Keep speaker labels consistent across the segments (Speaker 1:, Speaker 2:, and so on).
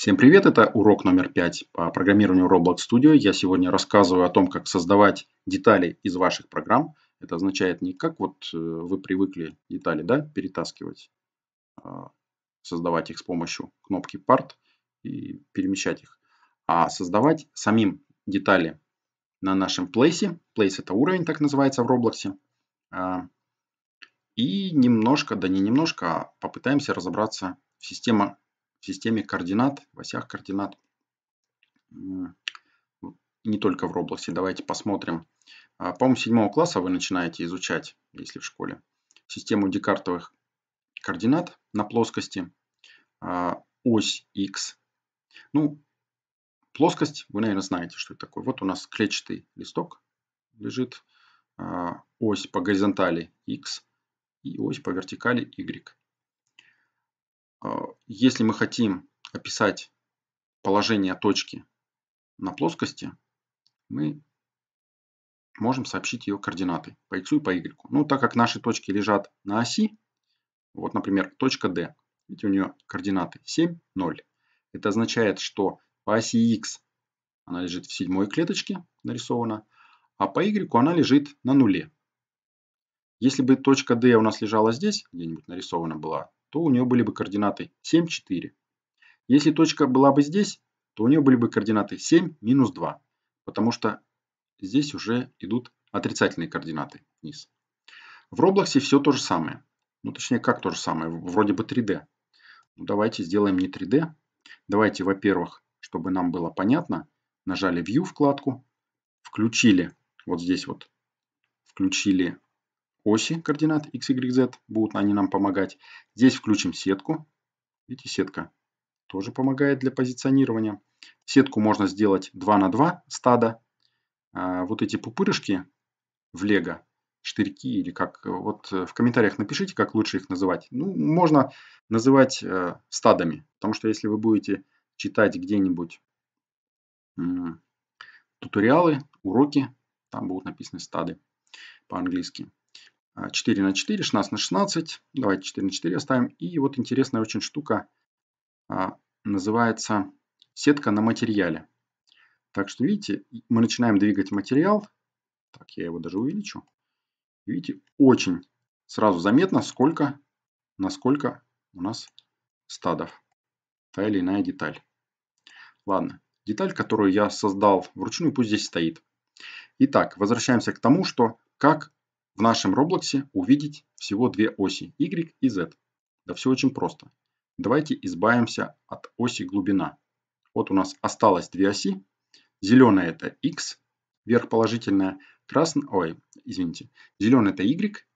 Speaker 1: Всем привет, это урок номер 5 по программированию Roblox Studio. Я сегодня рассказываю о том, как создавать детали из ваших программ. Это означает не как вот э, вы привыкли детали да, перетаскивать, а создавать их с помощью кнопки Part и перемещать их, а создавать самим детали на нашем Place. Place это уровень, так называется в Roblox. А, и немножко, да не немножко, а попытаемся разобраться в система в системе координат, в осях координат, не только в Роблоксе. Давайте посмотрим. А, по-моему, седьмого класса вы начинаете изучать, если в школе, систему декартовых координат на плоскости, а, ось x. Ну, плоскость, вы, наверное, знаете, что это такое. Вот у нас клетчатый листок лежит, а, ось по горизонтали x и ось по вертикали y. А, если мы хотим описать положение точки на плоскости, мы можем сообщить ее координаты по x и по y. Ну, так как наши точки лежат на оси, вот, например, точка D, видите, у нее координаты 7, 0. Это означает, что по оси x она лежит в седьмой клеточке, нарисована, а по y она лежит на нуле. Если бы точка D у нас лежала здесь, где-нибудь нарисована была, то у нее были бы координаты 7, 4. Если точка была бы здесь, то у нее были бы координаты 7, минус 2. Потому что здесь уже идут отрицательные координаты вниз. В Roblox все то же самое. Ну, точнее, как то же самое, вроде бы 3D. Ну, давайте сделаем не 3D. Давайте, во-первых, чтобы нам было понятно, нажали View вкладку, включили вот здесь вот, включили оси координат x, y, z. Будут они нам помогать. Здесь включим сетку. Видите, сетка тоже помогает для позиционирования. Сетку можно сделать 2 на 2 стада. А, вот эти пупырышки в лего, штырьки или как, вот э, в комментариях напишите, как лучше их называть. Ну, можно называть э, стадами, потому что если вы будете читать где-нибудь туториалы, уроки, там будут написаны стады по-английски. 4 на 4, 16 на 16. Давайте 4 на 4 оставим. И вот интересная очень штука а, называется сетка на материале. Так что, видите, мы начинаем двигать материал. Так, я его даже увеличу. Видите, очень сразу заметно, сколько, насколько у нас стадов. Та или иная деталь. Ладно, деталь, которую я создал вручную, пусть здесь стоит. Итак, возвращаемся к тому, что как в нашем Roblox увидеть всего две оси Y и Z. Да все очень просто. Давайте избавимся от оси глубина. Вот у нас осталось две оси. Зеленая это X, вверх положительная. Красная, ой, извините. Зеленая это Y,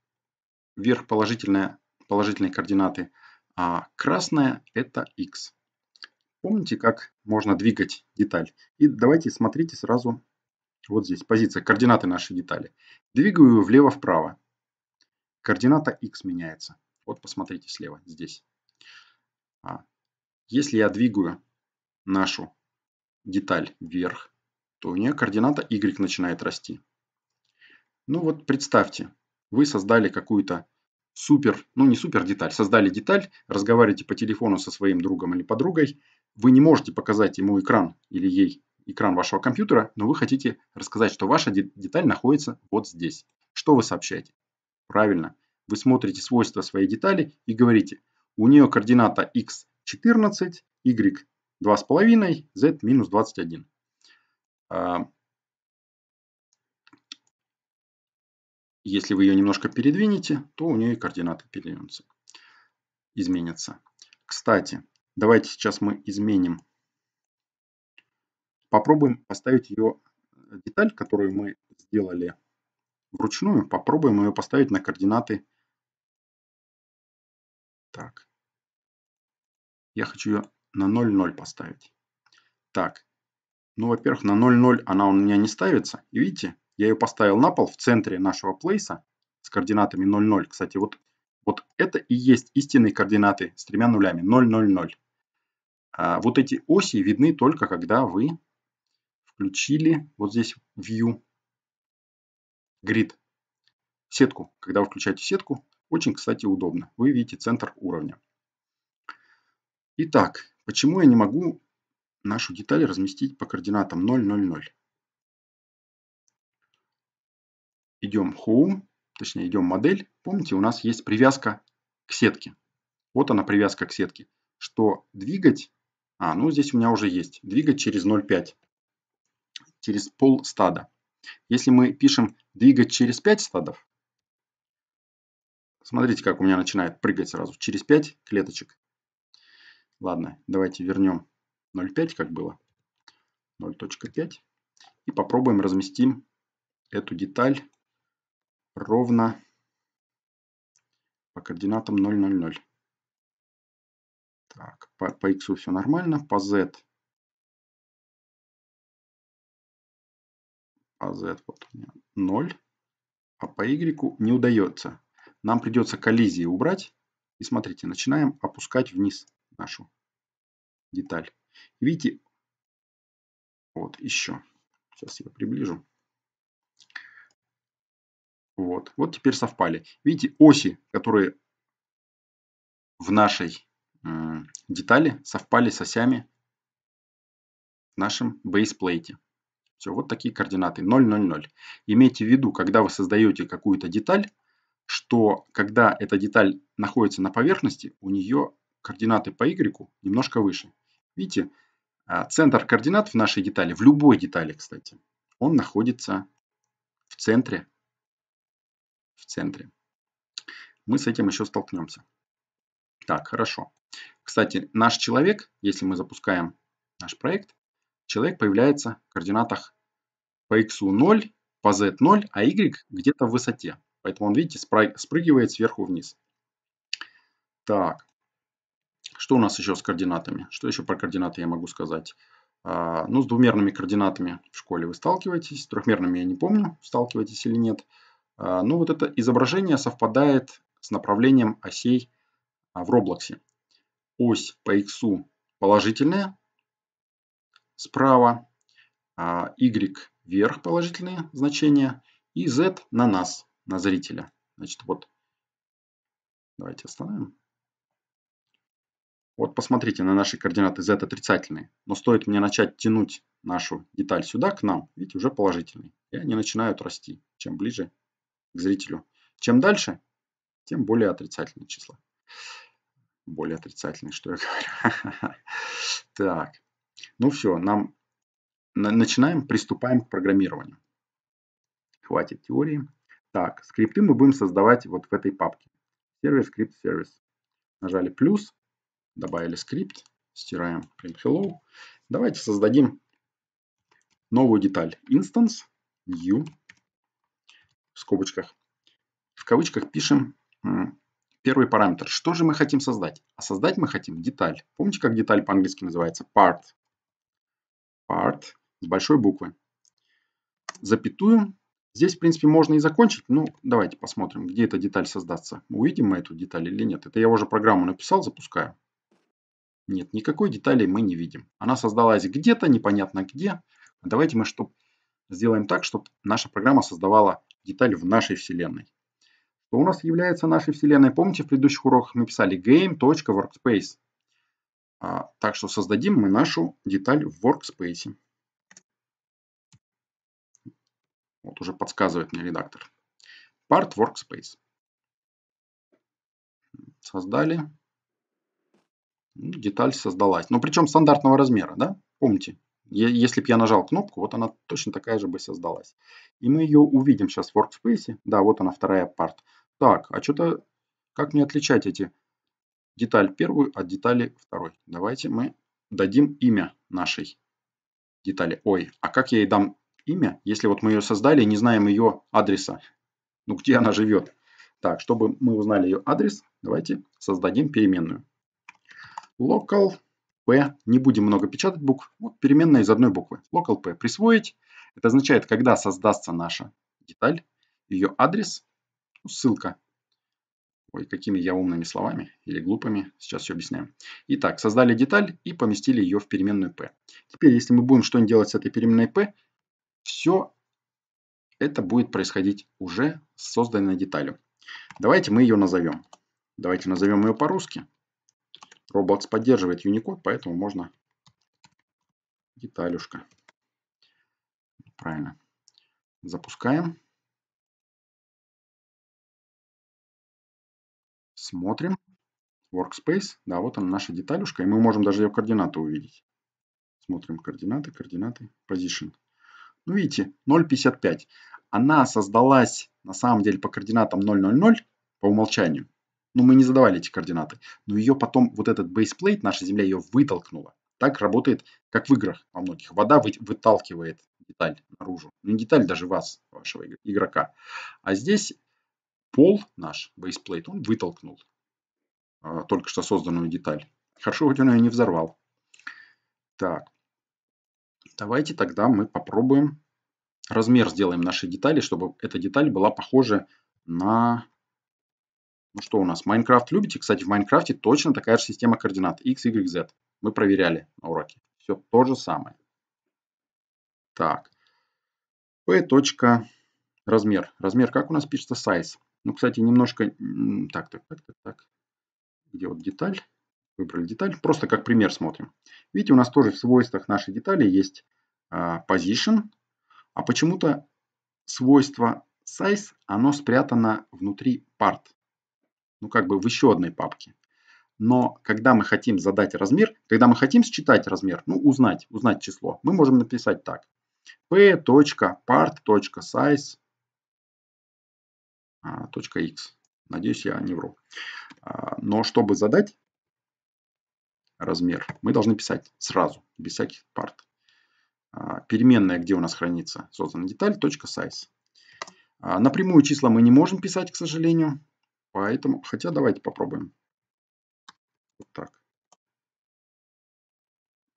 Speaker 1: вверх положительная, положительные координаты. А красная это X. Помните, как можно двигать деталь? И давайте смотрите сразу вот здесь позиция, координаты нашей детали. Двигаю ее влево-вправо. Координата x меняется. Вот посмотрите слева, здесь. А, если я двигаю нашу деталь вверх, то у нее координата y начинает расти. Ну вот представьте, вы создали какую-то супер, ну не супер деталь, создали деталь, разговариваете по телефону со своим другом или подругой, вы не можете показать ему экран или ей экран вашего компьютера, но вы хотите рассказать, что ваша деталь находится вот здесь. Что вы сообщаете? Правильно, вы смотрите свойства своей детали и говорите, у нее координата x14, y 2,5, z минус 21. А, если вы ее немножко передвинете, то у нее координаты передвинутся, изменятся. Кстати, давайте сейчас мы изменим Попробуем поставить ее, э, деталь, которую мы сделали вручную, попробуем ее поставить на координаты.
Speaker 2: Так. Я хочу ее
Speaker 1: на 0,0 поставить. Так. Ну, во-первых, на 0,0 она у меня не ставится. И видите, я ее поставил на пол в центре нашего плейса с координатами 0,0. Кстати, вот, вот это и есть истинные координаты с тремя нулями. 0,0,0. А вот эти оси видны только, когда вы включили, вот здесь View, Grid, сетку. Когда вы включаете сетку, очень, кстати, удобно. Вы видите центр уровня. Итак, почему я не могу нашу деталь разместить по координатам 0, 0, 0? Идем Home, точнее идем модель. Помните, у нас есть привязка к сетке. Вот она привязка к сетке. Что двигать? А, ну здесь у меня уже есть. Двигать через 0,5 через пол стада. Если мы пишем двигать через 5 стадов, смотрите, как у меня начинает прыгать сразу через 5 клеточек. Ладно, давайте вернем 0,5, как было. 0.5. И попробуем разместим эту деталь ровно по координатам 0,00.
Speaker 2: Так, по, по x все нормально, по z
Speaker 1: а z вот у меня 0, а по y не удается. Нам придется коллизии убрать. И смотрите, начинаем опускать вниз нашу деталь. Видите, вот еще. Сейчас я приближу. Вот, вот теперь совпали. Видите, оси, которые в нашей э, детали совпали с осями в нашем бейсплейте. Все, вот такие координаты 0, 0, 0. Имейте в виду, когда вы создаете какую-то деталь, что когда эта деталь находится на поверхности, у нее координаты по y немножко выше. Видите, а, центр координат в нашей детали, в любой детали, кстати, он находится в центре. В центре. Мы с этим еще столкнемся. Так, хорошо. Кстати, наш человек, если мы запускаем наш проект, человек появляется в координатах по x 0, по z 0, а y где-то в высоте. Поэтому он, видите, спрыгивает сверху вниз. Так, что у нас еще с координатами? Что еще про координаты я могу сказать? А, ну, с двумерными координатами в школе вы сталкиваетесь. С трехмерными я не помню, сталкиваетесь или нет. А, ну, вот это изображение совпадает с направлением осей а, в Роблоксе. Ось по x положительная, справа, а, y вверх положительные значения и z на нас, на зрителя. Значит, вот. Давайте остановим. Вот посмотрите на наши координаты z отрицательные. Но стоит мне начать тянуть нашу деталь сюда, к нам, видите, уже положительный. И они начинают расти, чем ближе к зрителю. Чем дальше, тем более отрицательные числа. Более отрицательные, что я говорю. Так. Ну все, нам начинаем, приступаем к программированию. Хватит теории. Так, скрипты мы будем создавать вот в этой папке. Сервер, скрипт, сервис. Нажали плюс, добавили скрипт, стираем print hello. Давайте создадим новую деталь. Instance, new, в скобочках. В кавычках пишем первый параметр. Что же мы хотим создать? А создать мы хотим деталь. Помните, как деталь по-английски называется? Part part с большой буквы. Запятую. Здесь, в принципе, можно и закончить. Ну, давайте посмотрим, где эта деталь создастся. Увидим мы эту деталь или нет. Это я уже программу написал, запускаю. Нет, никакой детали мы не видим. Она создалась где-то, непонятно где. Давайте мы чтоб, сделаем так, чтобы наша программа создавала деталь в нашей вселенной. Что у нас является нашей вселенной? Помните, в предыдущих уроках мы писали game.workspace. А, так что создадим мы нашу деталь в workspace. Вот уже подсказывает мне редактор. Part workspace. Создали. Ну, деталь создалась. Но ну, причем стандартного размера, да? Помните, если бы я нажал кнопку, вот она точно такая же бы создалась. И мы ее увидим сейчас в workspace. Да, вот она вторая part. Так, а что-то, как мне отличать эти деталь первую от а детали второй. Давайте мы дадим имя нашей детали. Ой, а как я ей дам имя, если вот мы ее создали и не знаем ее адреса? Ну, где она живет? Так, чтобы мы узнали ее адрес, давайте создадим переменную. Local P. Не будем много печатать букв. Вот переменная из одной буквы. Local P. Присвоить. Это означает, когда создастся наша деталь, ее адрес, ну, ссылка Ой, какими я умными словами или глупыми, сейчас все объясняю. Итак, создали деталь и поместили ее в переменную p. Теперь, если мы будем что-нибудь делать с этой переменной p, все это будет происходить уже с созданной деталью. Давайте мы ее назовем. Давайте назовем ее по-русски. Roblox поддерживает Unicode, поэтому можно деталюшка. Правильно.
Speaker 2: Запускаем.
Speaker 1: Смотрим. Workspace. Да, вот она наша деталюшка. И мы можем даже ее координаты увидеть. Смотрим координаты, координаты, position. Ну, видите, 0.55. Она создалась на самом деле по координатам 0.00 по умолчанию. Но ну, мы не задавали эти координаты. Но ее потом, вот этот бейсплейт, наша Земля ее вытолкнула. Так работает, как в играх во многих. Вода вы, выталкивает деталь наружу. Ну, не деталь даже вас, вашего игрока. А здесь пол наш, бейсплейт, он вытолкнул э, только что созданную деталь. Хорошо, хоть он ее не взорвал. Так, давайте тогда мы попробуем размер сделаем нашей детали, чтобы эта деталь была похожа на... Ну что у нас? Майнкрафт любите? Кстати, в Майнкрафте точно такая же система координат x, y, z. Мы проверяли на уроке. Все то же самое. Так. p размер. Размер как у нас пишется? Size. Ну, кстати, немножко... Так, так, так, так, так. Где вот деталь? Выбрали деталь. Просто как пример смотрим. Видите, у нас тоже в свойствах нашей детали есть а, position. А почему-то свойство size, оно спрятано внутри part. Ну, как бы в еще одной папке. Но когда мы хотим задать размер, когда мы хотим считать размер, ну, узнать, узнать число, мы можем написать так. p.part.size а, точка x. Надеюсь, я не вру. А, но чтобы задать размер, мы должны писать сразу, без всяких парт. А, переменная, где у нас хранится создана деталь, точка size. Напрямую числа мы не можем писать, к сожалению. Поэтому, хотя давайте попробуем. Вот так.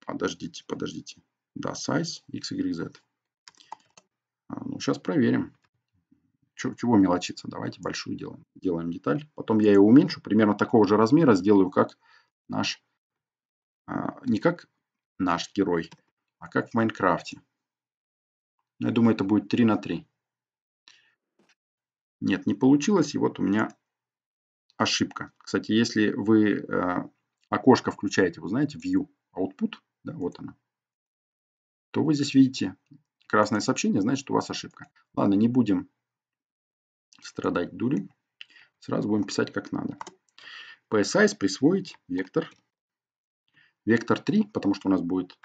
Speaker 1: Подождите, подождите. Да, size, x, y, z. Ну, сейчас проверим чего, мелочиться, давайте большую делаем. Делаем деталь, потом я ее уменьшу, примерно такого же размера сделаю, как наш, а, не как наш герой, а как в Майнкрафте. Я думаю, это будет 3 на 3. Нет, не получилось, и вот у меня ошибка. Кстати, если вы э, окошко включаете, вы знаете, View Output, да, вот оно, то вы здесь видите красное сообщение, значит у вас ошибка. Ладно, не будем страдать дури. Сразу будем писать как надо. PSIze присвоить вектор. Вектор 3, потому что у нас будет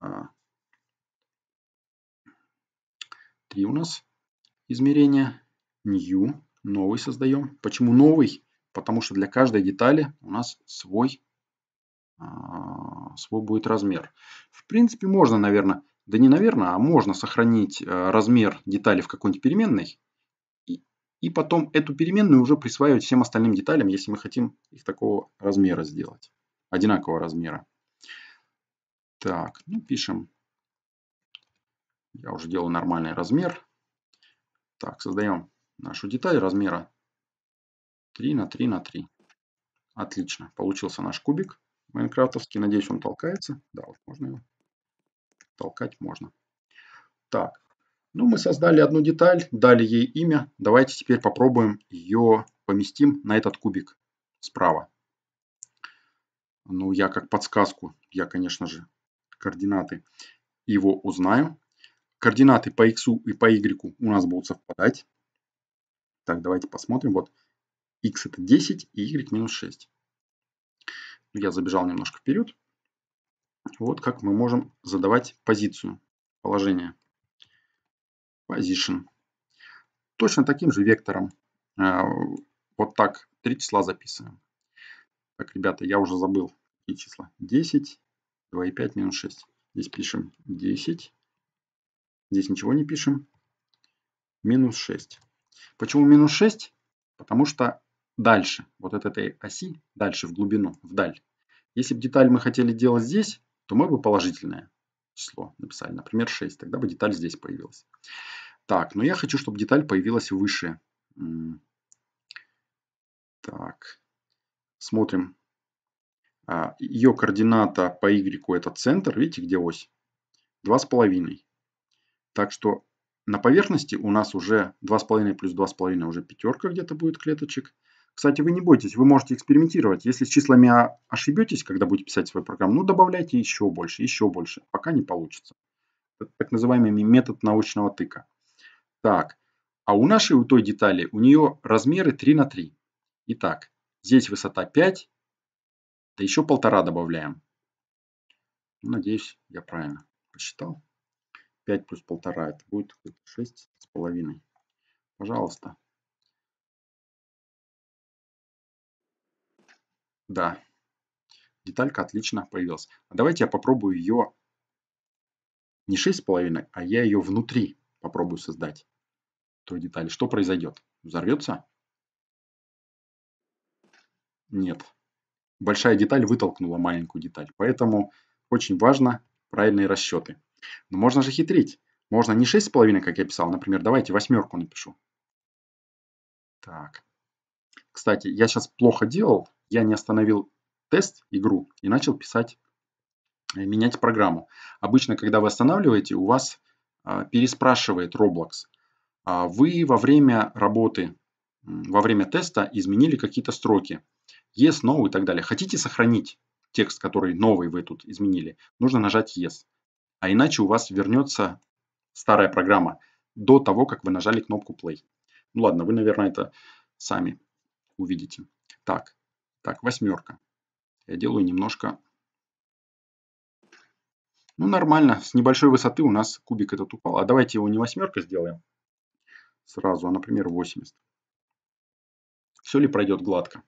Speaker 1: а, 3 у нас измерение. New, новый создаем. Почему новый? Потому что для каждой детали у нас свой, а, свой будет размер. В принципе, можно, наверное, да не наверное, а можно сохранить а, размер детали в какой-нибудь переменной и потом эту переменную уже присваивать всем остальным деталям, если мы хотим их такого размера сделать, одинакового размера. Так, ну пишем. Я уже делал нормальный размер. Так, создаем нашу деталь размера 3 на 3 на 3. Отлично, получился наш кубик майнкрафтовский. Надеюсь, он толкается. Да, вот можно его толкать можно. Так, ну, мы создали одну деталь, дали ей имя. Давайте теперь попробуем ее поместим на этот кубик справа. Ну, я как подсказку, я, конечно же, координаты его узнаю. Координаты по x и по y у нас будут совпадать. Так, давайте посмотрим. Вот x это 10 и y минус 6. Ну, я забежал немножко вперед. Вот как мы можем задавать позицию, положение position. Точно таким же вектором. Э, вот так три числа записываем. Так, ребята, я уже забыл какие числа. 10, 2 и 5 минус 6. Здесь пишем 10. Здесь ничего не пишем. Минус 6. Почему минус 6? Потому что дальше, вот от этой оси, дальше, в глубину, вдаль. Если бы деталь мы хотели делать здесь, то мы бы положительное число написали. Например, 6. Тогда бы деталь здесь появилась. Так, но я хочу, чтобы деталь появилась выше. Так, смотрим. А, Ее координата по Y это центр, видите, где ось? 2,5. Так что на поверхности у нас уже 2,5 плюс 2,5 уже пятерка где-то будет клеточек. Кстати, вы не бойтесь, вы можете экспериментировать. Если с числами ошибетесь, когда будете писать свой программу, ну добавляйте еще больше, еще больше, пока не получится. Это так называемый метод научного тыка. Так, а у нашей, у той детали, у нее размеры 3 на 3. Итак, здесь высота 5, да еще полтора добавляем. Ну, надеюсь, я правильно посчитал. 5 плюс полтора, это будет
Speaker 2: 6 с половиной. Пожалуйста.
Speaker 1: Да, деталька отлично появилась. А давайте я попробую ее не 6,5, а я ее внутри попробую создать той детали. Что произойдет? Взорвется? Нет. Большая деталь вытолкнула маленькую деталь. Поэтому очень важно правильные расчеты. Но можно же хитрить. Можно не 6,5, как я писал. Например, давайте восьмерку напишу. Так. Кстати, я сейчас плохо делал. Я не остановил тест, игру, и начал писать, э, менять программу. Обычно, когда вы останавливаете, у вас э, переспрашивает Roblox – а вы во время работы, во время теста изменили какие-то строки. Yes, no и так далее. Хотите сохранить текст, который новый вы тут изменили, нужно нажать Yes. А иначе у вас вернется старая программа до того, как вы нажали кнопку Play. Ну ладно, вы, наверное, это сами увидите. Так, так, восьмерка. Я делаю немножко... Ну, нормально. С небольшой высоты у нас кубик этот упал. А давайте его не восьмерка сделаем, сразу, а, например, 80. Все ли пройдет гладко?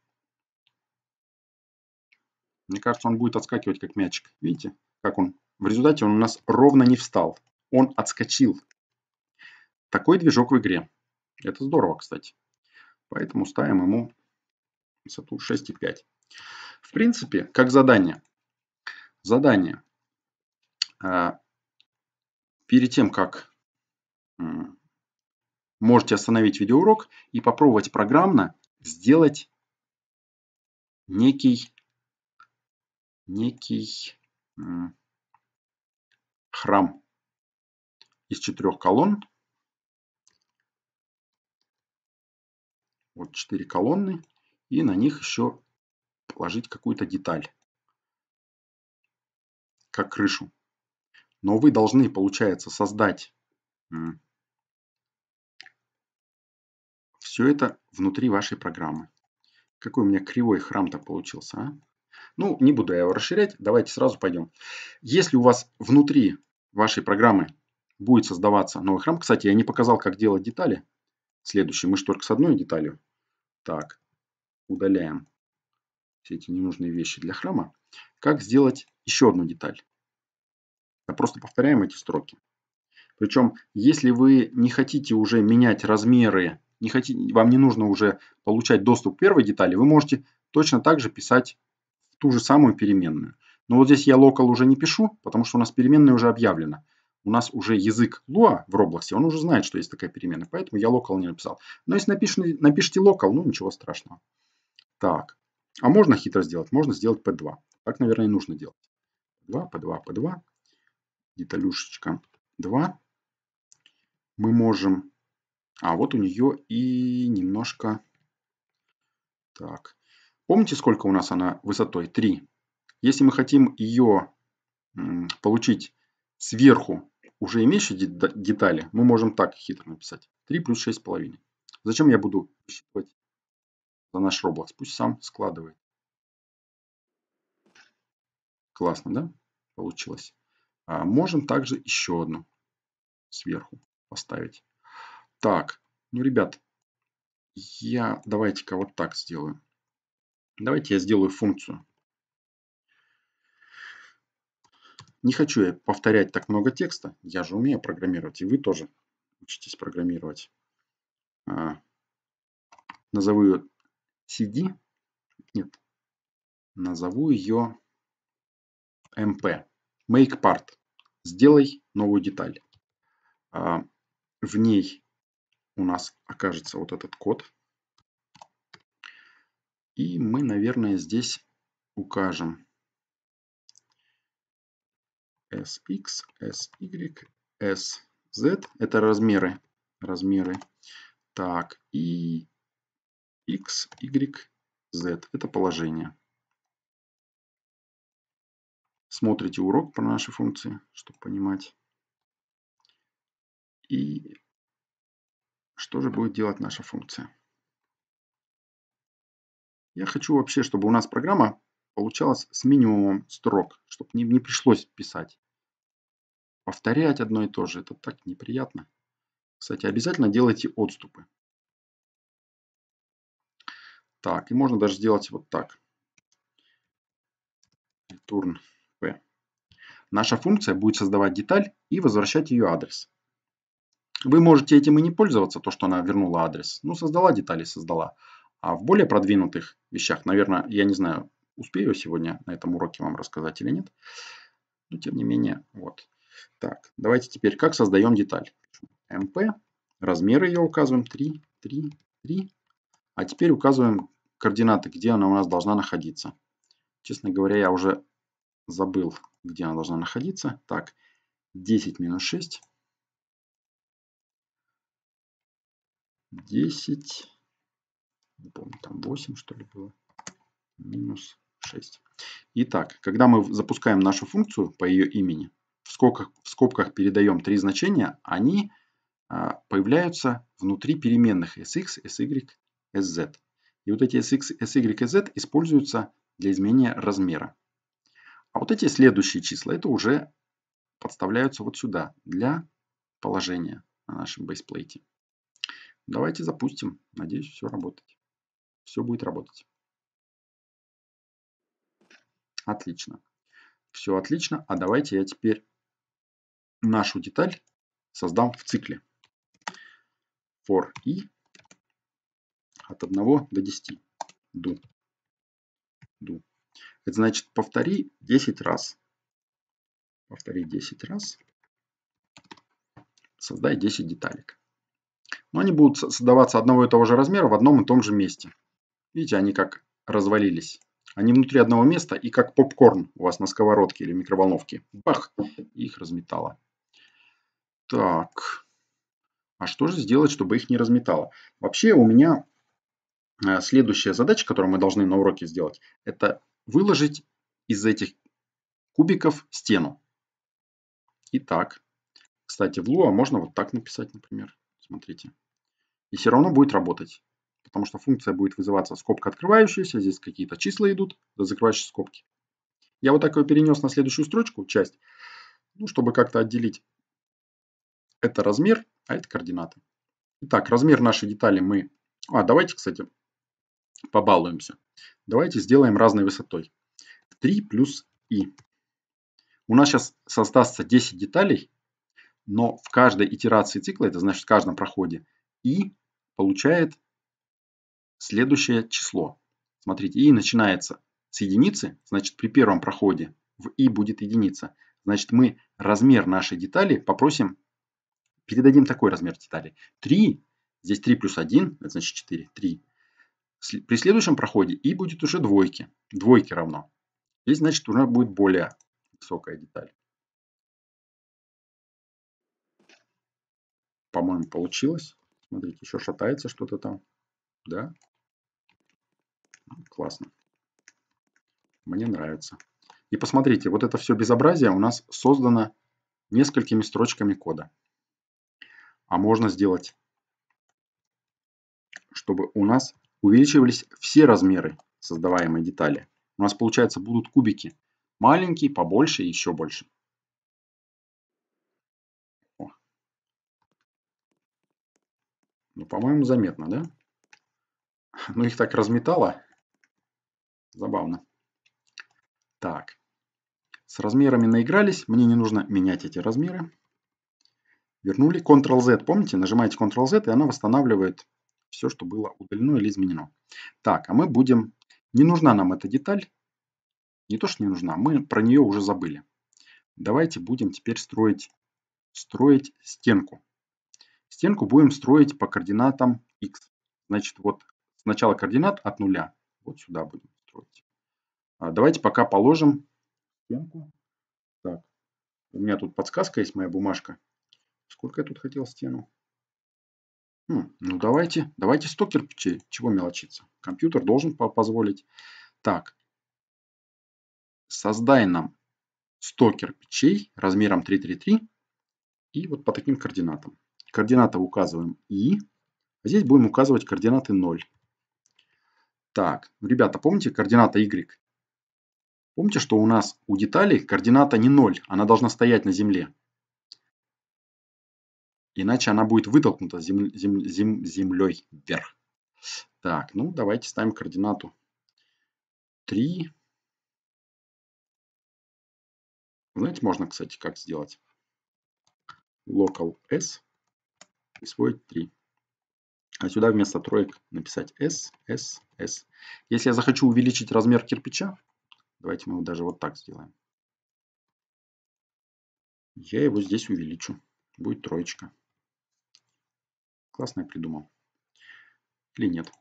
Speaker 1: Мне кажется, он будет отскакивать как мячик. Видите, как он? В результате он у нас ровно не встал. Он отскочил. Такой движок в игре. Это здорово, кстати. Поэтому ставим ему высоту 6,5. В принципе, как задание. Задание. А, перед тем, как можете остановить видеоурок и попробовать программно сделать некий, некий
Speaker 2: храм из четырех колонн. Вот четыре колонны.
Speaker 1: И на них еще положить какую-то деталь. Как крышу. Но вы должны, получается, создать Все это внутри вашей программы. Какой у меня кривой храм-то получился, а? Ну, не буду я его расширять, давайте сразу пойдем. Если у вас внутри вашей программы будет создаваться новый храм, кстати, я не показал, как делать детали. Следующий, мы же только с одной деталью. Так, удаляем все эти ненужные вещи для храма. Как сделать еще одну деталь? просто повторяем эти строки. Причем, если вы не хотите уже менять размеры не хотите, вам не нужно уже получать доступ к первой детали, вы можете точно так же писать ту же самую переменную. Но вот здесь я local уже не пишу, потому что у нас переменная уже объявлена. У нас уже язык Lua в Roblox, он уже знает, что есть такая переменная, поэтому я local не написал. Но если напишите, напишите local, ну ничего страшного. Так, а можно хитро сделать? Можно сделать P2. Так, наверное, и нужно делать. P2, P2, P2. Деталюшечка 2. Мы можем а вот у нее и немножко... Так. Помните, сколько у нас она высотой? 3. Если мы хотим ее получить сверху уже имеющие детали, мы можем так хитро написать. 3 плюс 6,5. Зачем я буду считывать за наш Roblox? Пусть сам складывает. Классно, да? Получилось. А можем также еще одну сверху поставить. Так, ну, ребят, я давайте-ка вот так сделаю. Давайте я сделаю функцию. Не хочу я повторять так много текста. Я же умею программировать, и вы тоже учитесь программировать. А, назову ее CD. Нет. Назову ее MP. Make part. Сделай новую деталь. А, в ней у нас окажется вот этот код. И мы, наверное, здесь укажем sx, sy, sz. Это размеры. Размеры. Так, и x, y,
Speaker 2: z. Это положение. Смотрите урок про наши функции, чтобы понимать. И
Speaker 1: что же будет делать наша функция? Я хочу вообще, чтобы у нас программа получалась с минимумом строк, чтобы не, не пришлось писать. Повторять одно и то же, это так неприятно. Кстати, обязательно делайте отступы. Так, и можно даже сделать вот так. Return P. Наша функция будет создавать деталь и возвращать ее адрес. Вы можете этим и не пользоваться, то, что она вернула адрес. Ну, создала детали, создала. А в более продвинутых вещах, наверное, я не знаю, успею сегодня на этом уроке вам рассказать или нет. Но, тем не менее, вот. Так, давайте теперь как создаем деталь. МП, размеры ее указываем 3, 3, 3. А теперь указываем координаты, где она у нас должна находиться. Честно говоря, я уже забыл, где она должна находиться. Так, 10 минус 6 10, не помню, там 8 что ли было, минус 6. Итак, когда мы запускаем нашу функцию по ее имени, в скобках, в скобках передаем три значения, они а, появляются внутри переменных sx, sy, sz. И вот эти sx, sy, sz используются для изменения размера. А вот эти следующие числа, это уже подставляются вот сюда, для положения на нашем бейсплейте. Давайте запустим. Надеюсь, все работает. Все будет
Speaker 2: работать. Отлично. Все
Speaker 1: отлично. А давайте я теперь нашу деталь создам в цикле. For i от 1 до 10. Do. Do. Это значит повтори 10 раз. Повтори 10 раз. Создай 10 деталек. Но они будут создаваться одного и того же размера в одном и том же месте. Видите, они как развалились. Они внутри одного места и как попкорн у вас на сковородке или микроволновке. Бах! Их разметало. Так. А что же сделать, чтобы их не разметало? Вообще у меня э, следующая задача, которую мы должны на уроке сделать, это выложить из этих кубиков стену. Итак, кстати, в Lua можно вот так написать, например. Смотрите и все равно будет работать. Потому что функция будет вызываться скобка открывающаяся, здесь какие-то числа идут до закрывающей скобки. Я вот так его перенес на следующую строчку, часть, ну, чтобы как-то отделить. Это размер, а это координаты. Итак, размер нашей детали мы... А, давайте, кстати, побалуемся. Давайте сделаем разной высотой. 3 плюс и. У нас сейчас создастся 10 деталей, но в каждой итерации цикла, это значит в каждом проходе, и получает следующее число. Смотрите, и начинается с единицы, значит при первом проходе в и будет единица. Значит мы размер нашей детали попросим, передадим такой размер детали. 3, здесь 3 плюс 1, это значит 4, 3. При следующем проходе и будет уже двойки, двойки равно. Здесь значит уже будет более
Speaker 2: высокая деталь.
Speaker 1: По-моему, получилось. Смотрите, еще шатается что-то там. Да? Классно. Мне нравится. И посмотрите, вот это все безобразие у нас создано несколькими строчками кода. А можно сделать, чтобы у нас увеличивались все размеры создаваемой детали. У нас, получается, будут кубики. маленькие, побольше и еще больше. Ну, по-моему, заметно, да? Ну, их так разметало. Забавно. Так. С размерами наигрались. Мне не нужно менять эти размеры. Вернули. Ctrl-Z, помните? Нажимаете Ctrl-Z, и она восстанавливает все, что было удалено или изменено. Так, а мы будем... Не нужна нам эта деталь. Не то, что не нужна, мы про нее уже забыли. Давайте будем теперь строить, строить стенку. Стенку будем строить по координатам x. Значит, вот сначала координат от нуля. Вот сюда будем строить. А, давайте пока положим стенку. Так, у меня тут подсказка есть, моя бумажка. Сколько я тут хотел стену? Хм, ну давайте, давайте 100 кирпичей. Чего мелочиться? Компьютер должен позволить. Так, создай нам 100 кирпичей размером 333 и вот по таким координатам. Координаты указываем И. А здесь будем указывать координаты 0. Так, ребята, помните координата Y? Помните, что у нас у детали координата не 0, она должна стоять на земле. Иначе она будет вытолкнута зем, зем, зем, землей вверх. Так, ну давайте ставим координату 3. Знаете, можно, кстати, как сделать. Local S присвоить 3. А сюда вместо троек написать S, S, S. Если я захочу увеличить размер кирпича, давайте мы его даже вот так сделаем. Я его здесь увеличу. Будет троечка. Классно я придумал. Или нет?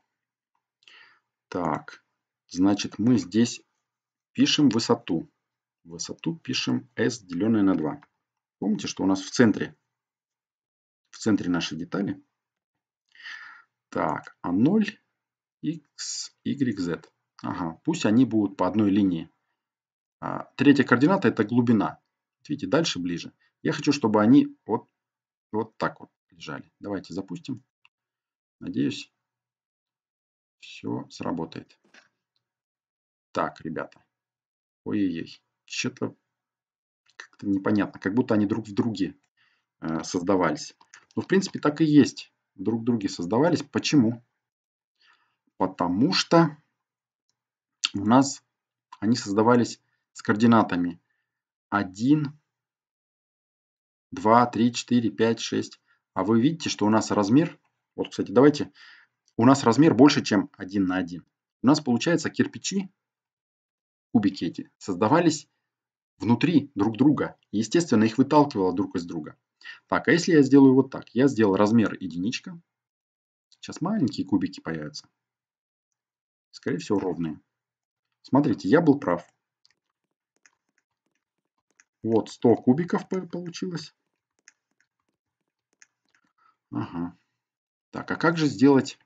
Speaker 1: Так, значит мы здесь пишем высоту. Высоту пишем S деленное на 2. Помните, что у нас в центре в центре нашей детали. Так, А0, X, Y, Z. Ага, пусть они будут по одной линии. А, третья координата – это глубина. Видите, дальше ближе. Я хочу, чтобы они вот, вот так вот лежали. Давайте запустим. Надеюсь, все сработает. Так, ребята. Ой-ой-ой. Что-то как-то непонятно. Как будто они друг в друге э, создавались. Ну, в принципе, так и есть. Друг друге создавались. Почему? Потому что у нас они создавались с координатами 1, 2, 3, 4, 5, 6. А вы видите, что у нас размер, вот, кстати, давайте, у нас размер больше, чем 1 на 1. У нас, получается, кирпичи, кубики эти, создавались внутри друг друга. Естественно, их выталкивало друг из друга. Так, а если я сделаю вот так? Я сделал размер единичка. Сейчас маленькие кубики появятся. Скорее всего, ровные. Смотрите, я был прав. Вот 100 кубиков получилось. Ага. Так, а как же сделать,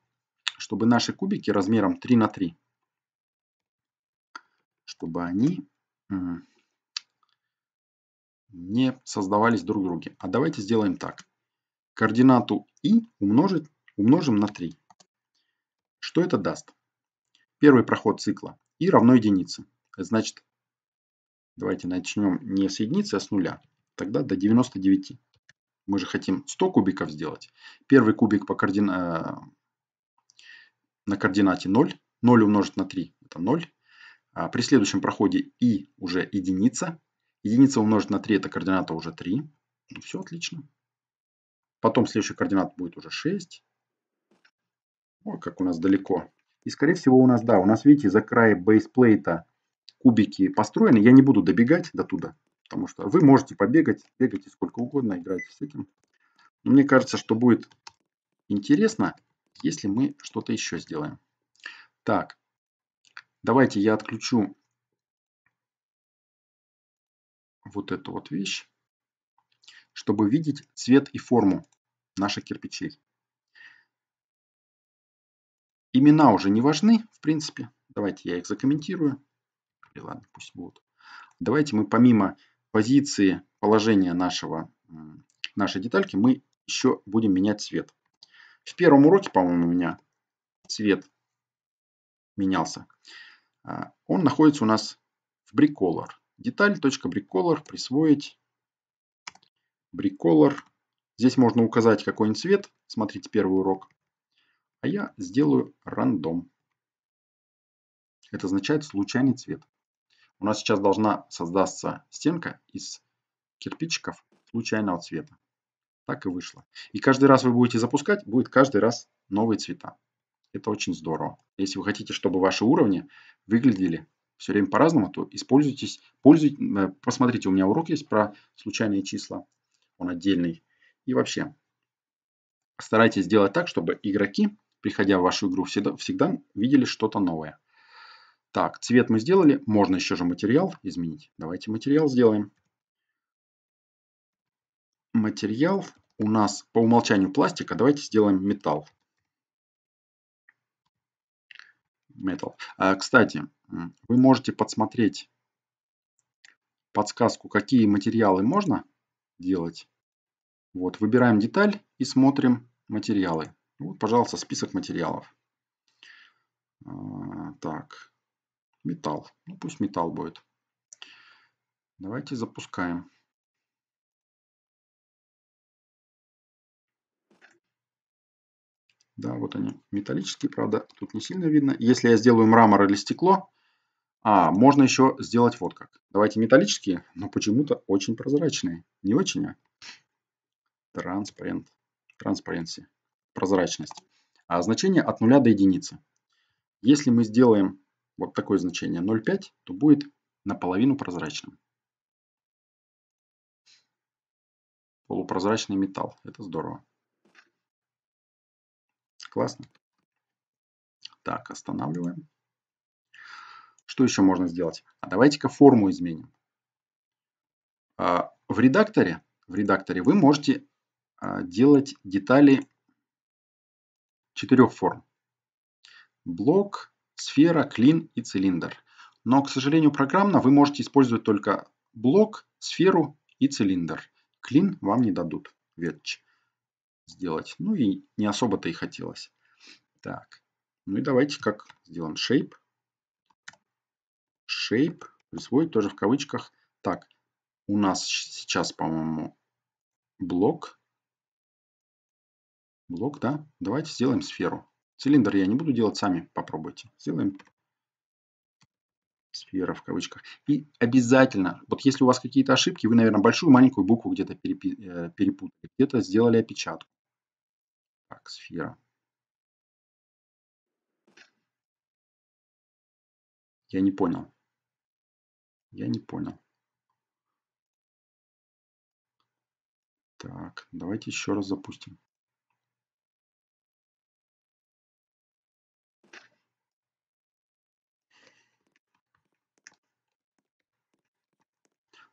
Speaker 1: чтобы наши кубики размером 3 на 3? Чтобы они не создавались друг друге. А давайте сделаем так. Координату i умножить, умножим на 3. Что это даст? Первый проход цикла i равно единице. Значит, давайте начнем не с единицы, а с нуля. Тогда до 99. Мы же хотим 100 кубиков сделать. Первый кубик по координа... Э, на координате 0. 0 умножить на 3 – это 0. А при следующем проходе i уже единица, Единица умножить на 3, это координата уже 3. Ну, все отлично. Потом следующий координат будет уже 6. Ой, как у нас далеко. И, скорее всего, у нас, да, у нас, видите, за край бейсплейта кубики построены. Я не буду добегать до туда, потому что вы можете побегать, бегайте сколько угодно, играть с этим. Но мне кажется, что будет интересно, если мы что-то еще сделаем. Так, давайте я отключу вот эту вот вещь, чтобы видеть цвет и форму наших кирпичей. Имена уже не важны, в принципе. Давайте я их закомментирую. И ладно, пусть будут. Давайте мы помимо позиции положения нашего, нашей детальки, мы еще будем менять цвет. В первом уроке, по-моему, у меня цвет менялся. А, он находится у нас в Bricolor. Деталь .bricolor присвоить. Bricolor. Здесь можно указать какой-нибудь цвет. Смотрите первый урок. А я сделаю рандом. Это означает случайный цвет. У нас сейчас должна создаться стенка из кирпичиков случайного цвета. Так и вышло. И каждый раз вы будете запускать, будет каждый раз новые цвета. Это очень здорово. Если вы хотите, чтобы ваши уровни выглядели все время по-разному, то используйтесь, пользуйтесь, э, посмотрите, у меня урок есть про случайные числа, он отдельный. И вообще, старайтесь сделать так, чтобы игроки, приходя в вашу игру, всегда, всегда видели что-то новое. Так, цвет мы сделали, можно еще же материал изменить. Давайте материал сделаем. Материал у нас по умолчанию пластика, давайте сделаем металл. Metal. А, кстати, вы можете подсмотреть подсказку, какие материалы можно делать. Вот, выбираем деталь и смотрим материалы. Вот, пожалуйста, список материалов. А, так, металл. Ну, пусть металл будет. Давайте
Speaker 2: запускаем.
Speaker 1: Да, вот они металлические, правда, тут не сильно видно. Если я сделаю мрамор или стекло, а, можно еще сделать вот как. Давайте металлические, но почему-то очень прозрачные. Не очень, а транспарент, транспаренси, прозрачность. А значение от 0 до единицы. Если мы сделаем вот такое значение 0,5, то будет наполовину прозрачным. Полупрозрачный металл. Это здорово. Классно. Так, останавливаем. Что еще можно сделать? А давайте-ка форму изменим. А, в редакторе, в редакторе вы можете а, делать детали четырех форм. Блок, сфера, клин и цилиндр. Но, к сожалению, программно вы можете использовать только блок, сферу и цилиндр. Клин вам не дадут, Ветч сделать. Ну и не особо-то и хотелось. Так, ну и давайте как сделаем shape. Shape присвоить тоже в кавычках. Так, у нас сейчас, по-моему, блок. Блок, да? Давайте сделаем сферу. Цилиндр я не буду делать, сами попробуйте. Сделаем сфера в кавычках. И обязательно, вот если у вас какие-то ошибки, вы, наверное, большую маленькую букву где-то э, перепутали, где-то сделали опечатку сфера.
Speaker 2: Я не понял. Я не понял. Так, давайте еще раз запустим.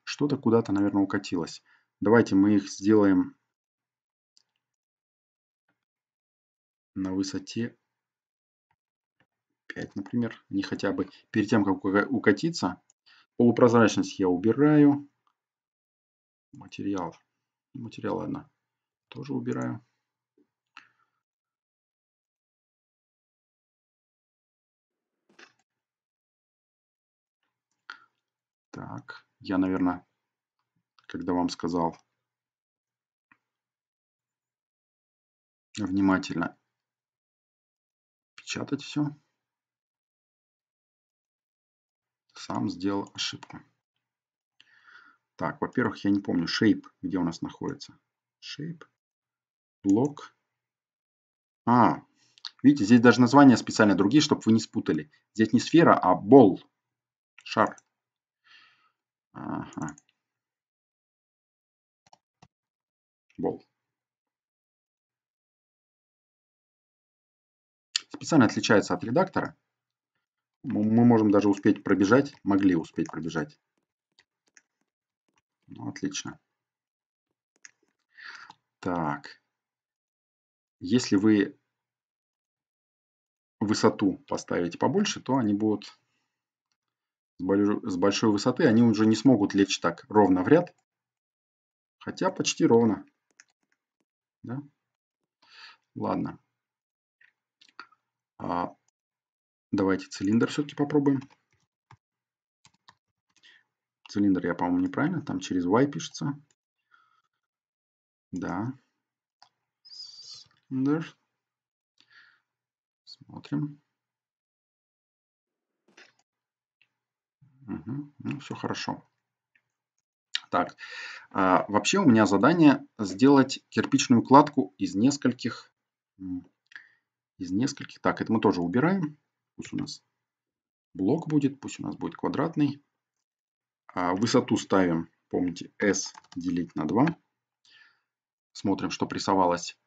Speaker 1: Что-то куда-то, наверное, укатилось. Давайте мы их сделаем на высоте 5, например, не хотя бы перед тем, как укатиться. Полупрозрачность я убираю. Материал. Материал, ладно, тоже убираю.
Speaker 2: Так, я, наверное, когда вам сказал внимательно распечатать все.
Speaker 1: Сам сделал ошибку. Так, во-первых, я не помню, shape, где у нас находится. Shape, блок. А, видите, здесь даже названия специально другие, чтобы вы не спутали. Здесь не сфера, а ball, шар. Ага.
Speaker 2: Бол. специально отличается от редактора.
Speaker 1: Мы можем даже успеть пробежать, могли успеть пробежать. Ну, отлично. Так. Если вы высоту поставите побольше, то они будут с большой высоты, они уже не смогут лечь так ровно в ряд. Хотя почти ровно. Да? Ладно. А, давайте цилиндр все-таки попробуем. Цилиндр я, по-моему, неправильно. Там через Y пишется. Да.
Speaker 2: Цилиндр. Смотрим.
Speaker 1: Угу. Ну, все хорошо. Так, а, вообще у меня задание сделать кирпичную кладку из нескольких из нескольких. Так, это мы тоже убираем. Пусть у нас блок будет, пусть у нас будет квадратный. А высоту ставим, помните, s делить на 2. Смотрим, что прессовалось.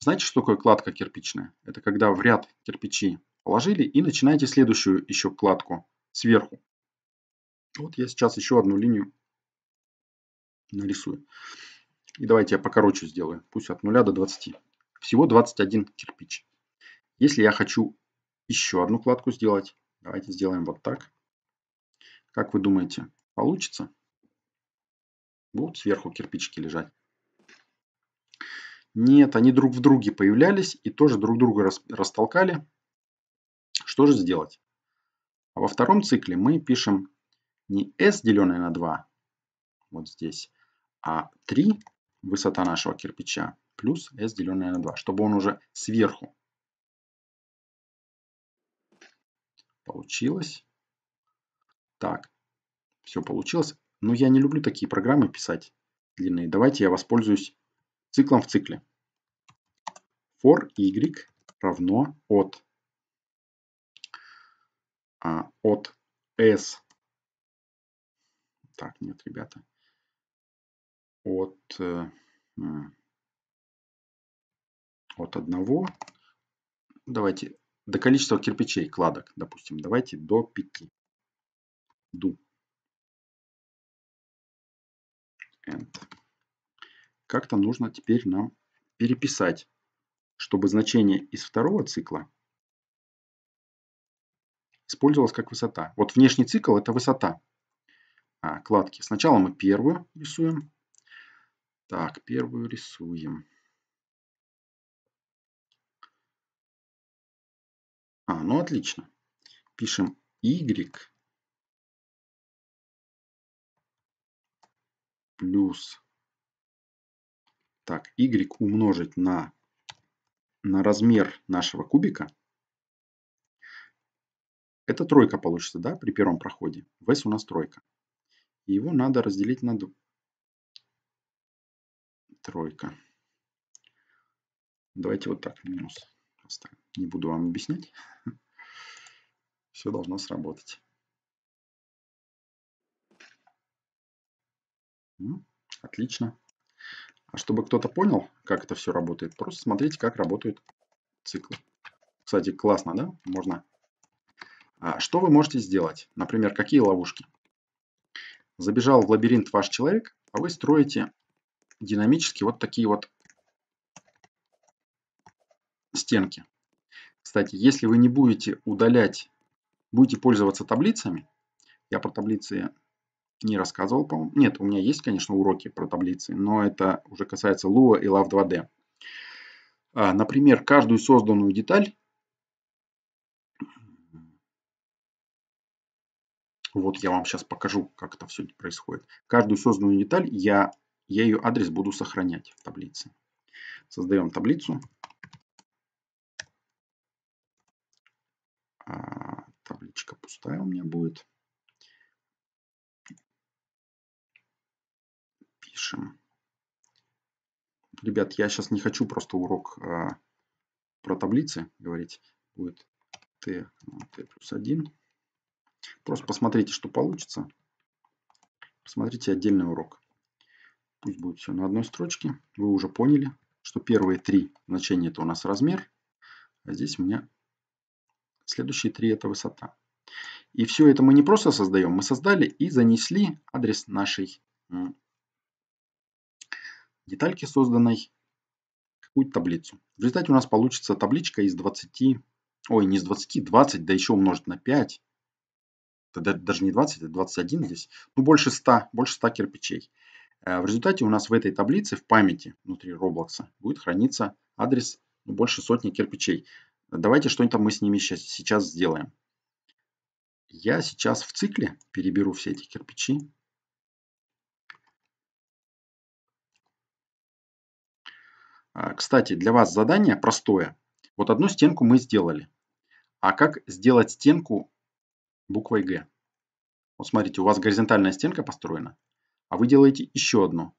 Speaker 1: Знаете, что такое кладка кирпичная? Это когда в ряд кирпичи положили и начинаете следующую еще кладку сверху. Вот я сейчас еще одну линию нарисую. И давайте я покороче сделаю. Пусть от 0 до 20. Всего 21 кирпич. Если я хочу еще одну вкладку сделать, давайте сделаем вот так. Как вы думаете, получится? Будут сверху кирпичики лежать. Нет, они друг в друге появлялись и тоже друг друга растолкали. Что же сделать? А во втором цикле мы пишем не s, деленное на 2, вот здесь, а 3, высота нашего кирпича, плюс s, деленное на 2, чтобы он уже сверху Получилось. Так, все получилось. Но ну, я не люблю такие программы писать длинные. Давайте я воспользуюсь циклом в цикле. For y равно от,
Speaker 2: а, от s. Так, нет, ребята. От, э, от одного. Давайте до количества кирпичей, кладок, допустим. Давайте до 5. Do.
Speaker 1: And. Как-то нужно теперь нам переписать, чтобы значение из второго цикла использовалось как высота. Вот внешний цикл – это высота а, кладки. Сначала мы первую рисуем. Так, первую рисуем.
Speaker 2: А, ну отлично. Пишем y плюс так, y умножить на,
Speaker 1: на размер нашего кубика. Это тройка получится, да, при первом проходе. Вес у нас тройка. И его надо разделить на тройка.
Speaker 2: Давайте вот так минус поставим. Не буду вам объяснять. Все должно сработать.
Speaker 1: Ну, отлично. А чтобы кто-то понял, как это все работает, просто смотрите, как работают циклы. Кстати, классно, да? Можно. А что вы можете сделать? Например, какие ловушки? Забежал в лабиринт ваш человек, а вы строите динамически вот такие вот стенки. Кстати, если вы не будете удалять, будете пользоваться таблицами, я про таблицы не рассказывал, по-моему. Нет, у меня есть, конечно, уроки про таблицы, но это уже касается Lua и Love 2D. А, например, каждую созданную деталь, вот я вам сейчас покажу, как это все происходит. Каждую созданную деталь я, я ее адрес буду сохранять в таблице. Создаем таблицу. А, табличка
Speaker 2: пустая у меня будет.
Speaker 1: Пишем. Ребят, я сейчас не хочу просто урок а, про таблицы говорить. Будет t, t ну, плюс 1. Просто посмотрите, что получится. Посмотрите отдельный урок. Пусть будет все на одной строчке. Вы уже поняли, что первые три значения это у нас размер. А здесь у меня Следующие три это высота. И все это мы не просто создаем, мы создали и занесли адрес нашей детальки созданной какую-то таблицу. В результате у нас получится табличка из 20, ой, не из 20, 20, да еще умножить на 5. Это даже не 20, а 21 здесь. Ну, больше 100, больше 100 кирпичей. Э, в результате у нас в этой таблице в памяти внутри Roblox будет храниться адрес ну, больше сотни кирпичей. Давайте что-нибудь мы с ними сейчас сделаем. Я сейчас в цикле переберу все эти кирпичи. А, кстати, для вас задание простое. Вот одну стенку мы сделали. А как сделать стенку буквой Г? Вот смотрите, у вас горизонтальная стенка построена, а вы делаете еще одну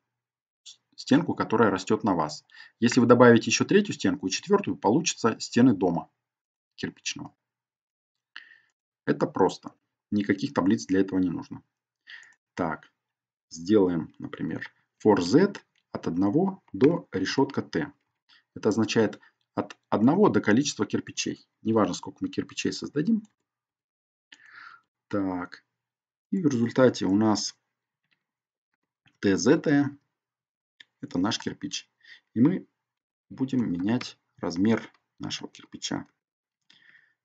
Speaker 1: стенку, которая растет на вас. Если вы добавите еще третью стенку и четвертую, получится стены дома кирпичного. Это просто. Никаких таблиц для этого не нужно. Так, сделаем, например, for z от 1 до решетка t. Это означает от 1 до количества кирпичей. Неважно, сколько мы кирпичей создадим. Так, и в результате у нас ТЗ это наш кирпич. И мы будем менять размер нашего кирпича.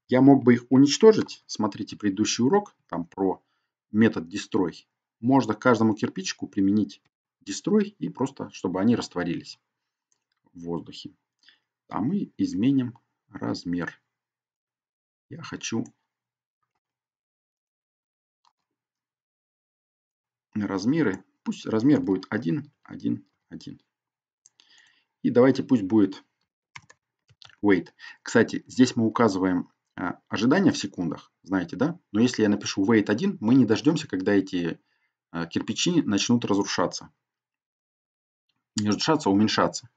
Speaker 1: Я мог бы их уничтожить. Смотрите предыдущий урок, там про метод destroy. Можно каждому кирпичику применить destroy и просто, чтобы они растворились в воздухе. А мы изменим размер. Я хочу размеры. Пусть размер будет 1, 1, 1. И давайте пусть будет wait. Кстати, здесь мы указываем а, ожидания в секундах, знаете, да? Но если я напишу wait 1, мы не дождемся, когда эти а, кирпичи начнут разрушаться. Не разрушаться, а уменьшаться.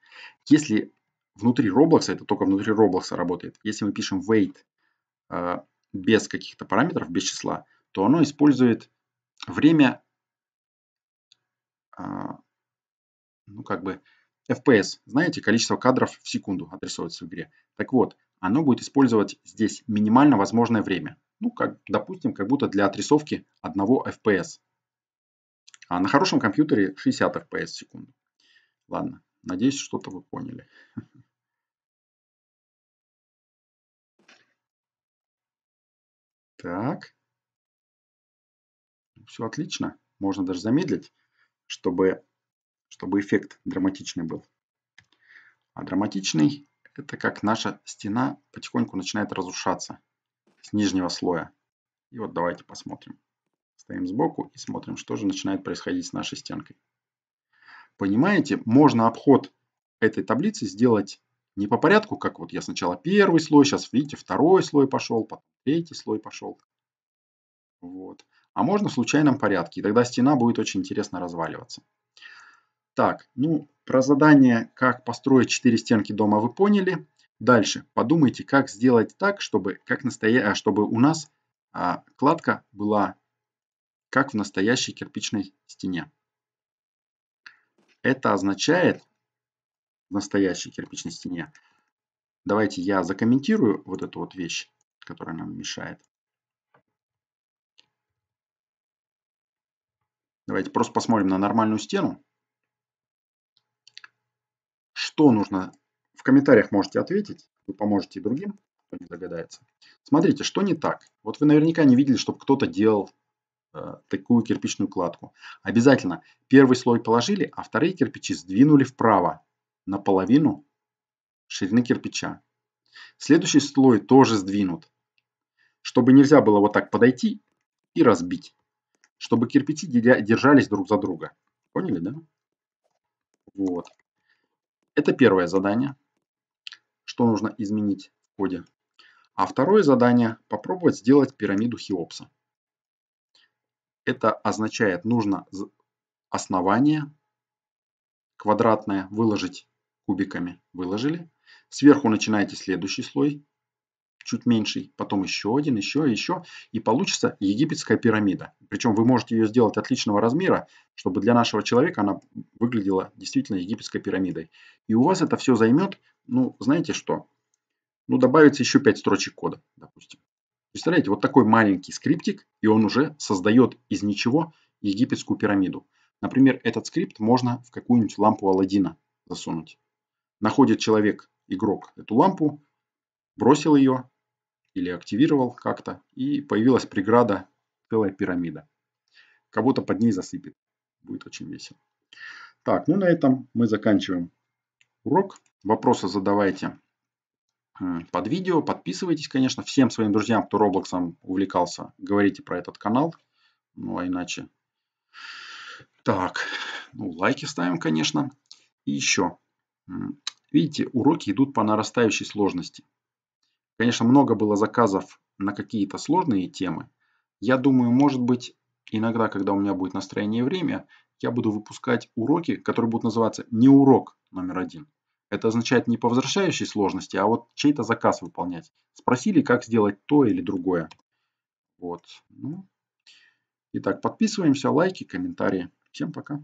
Speaker 1: Если внутри Roblox, это только внутри Roblox работает, если мы пишем wait а, без каких-то параметров, без числа, то оно использует время а, ну, как бы FPS, знаете, количество кадров в секунду отрисовывается в игре. Так вот, оно будет использовать здесь минимально возможное время. Ну, как, допустим, как будто для отрисовки одного FPS. А на хорошем компьютере 60 FPS в секунду. Ладно, надеюсь, что-то вы поняли. Так. Ну, Все отлично. Можно даже замедлить, чтобы чтобы эффект драматичный был. А драматичный – это как наша стена потихоньку начинает разрушаться с нижнего слоя. И вот давайте посмотрим. Стоим сбоку и смотрим, что же начинает происходить с нашей стенкой. Понимаете, можно обход этой таблицы сделать не по порядку, как вот я сначала первый слой, сейчас, видите, второй слой пошел, потом третий слой пошел. Вот. А можно в случайном порядке, и тогда стена будет очень интересно разваливаться. Так, ну, про задание, как построить четыре стенки дома, вы поняли. Дальше подумайте, как сделать так, чтобы, как настоя... А, чтобы у нас а, кладка была как в настоящей кирпичной стене. Это означает в настоящей кирпичной стене. Давайте я закомментирую вот эту вот вещь, которая нам мешает. Давайте просто посмотрим на нормальную стену что нужно, в комментариях можете ответить, вы поможете и другим, кто не догадается. Смотрите, что не так. Вот вы наверняка не видели, чтобы кто-то делал э, такую кирпичную кладку. Обязательно первый слой положили, а вторые кирпичи сдвинули вправо наполовину ширины кирпича. Следующий слой тоже сдвинут, чтобы нельзя было вот так подойти и разбить, чтобы кирпичи держались друг за друга. Поняли, да? Вот. Это первое задание, что нужно изменить в коде. А второе задание – попробовать сделать пирамиду Хеопса. Это означает, нужно основание квадратное выложить кубиками. Выложили. Сверху начинаете следующий слой чуть меньший, потом еще один, еще, еще, и получится египетская пирамида. Причем вы можете ее сделать отличного размера, чтобы для нашего человека она выглядела действительно египетской пирамидой. И у вас это все займет, ну, знаете что, ну, добавится еще 5 строчек кода, допустим. Представляете, вот такой маленький скриптик, и он уже создает из ничего египетскую пирамиду. Например, этот скрипт можно в какую-нибудь лампу Алладина засунуть. Находит человек, игрок, эту лампу, бросил ее, или активировал как-то, и появилась преграда, целая пирамида. Кого-то под ней засыпет. Будет очень весело. Так, ну на этом мы заканчиваем урок. Вопросы задавайте э, под видео. Подписывайтесь, конечно, всем своим друзьям, кто Роблоксом увлекался. Говорите про этот канал. Ну, а иначе... Так, ну, лайки ставим, конечно. И еще. Видите, уроки идут по нарастающей сложности. Конечно, много было заказов на какие-то сложные темы. Я думаю, может быть, иногда, когда у меня будет настроение и время, я буду выпускать уроки, которые будут называться не урок номер один. Это означает не по возвращающей сложности, а вот чей-то заказ выполнять. Спросили, как сделать то или другое. Вот. Ну. Итак, подписываемся, лайки, комментарии. Всем пока.